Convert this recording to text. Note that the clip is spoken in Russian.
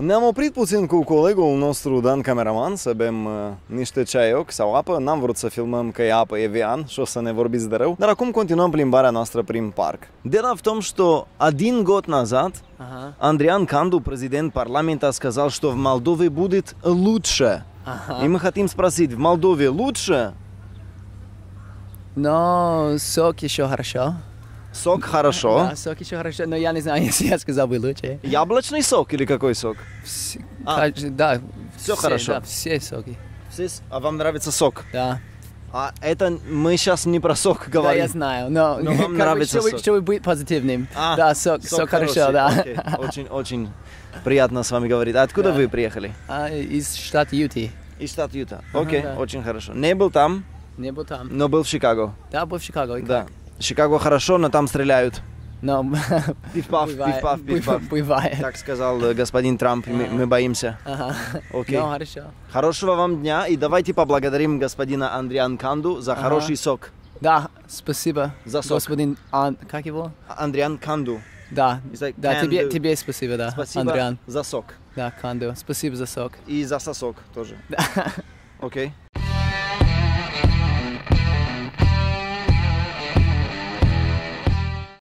Ne-am oprit puțin cu colegul nostru Dan Cameraman să bem uh, niște ceaioc sau apă. N-am vrut să filmăm că e apă evian și o să ne vorbiți de rău. Dar acum continuăm plimbarea noastră prin parc. De la tom știu, adin got nazat, Aha. Andrian Candu, prezident parlament, a scăzal știu, v Moldovei budit lutșă. I mă hătim sprasit, v Moldovei lutșă? No, so kisho harșo. Сок хорошо. Да, сок еще хорошо, но я не знаю, если я сказал бы лучше. Яблочный сок или какой сок? Вс... А. Да. Все, все хорошо? Да, все соки. Все... А вам нравится сок? Да. А это мы сейчас не про сок говорим. Да, я знаю, но, но вам нравится чтобы, сок. чтобы быть позитивным. А, да, сок, сок, сок хорошо, да. Очень, очень приятно с вами говорить. А откуда да. вы приехали? А, из штата Юти. Из штата Юта. Окей, ага, да. очень хорошо. Не был там? Не был там. Но был в Чикаго. Да, был в Чикаго. И да. Чикаго хорошо, но там стреляют. Но... Пиф-паф, пиф-паф, пиф-паф. Бывает. Так сказал э, господин Трамп, мы, мы боимся. Ага. Окей. Ну, хорошо. Хорошего вам дня, и давайте поблагодарим господина Андриан Канду за ага. хороший сок. Да, спасибо. За сок. Господин, Ан... как его? Андриан Канду. Да, like, да тебе, тебе спасибо, да, спасибо Андриан. за сок. Да, Канду, спасибо за сок. И за сосок тоже. Да. Окей. okay.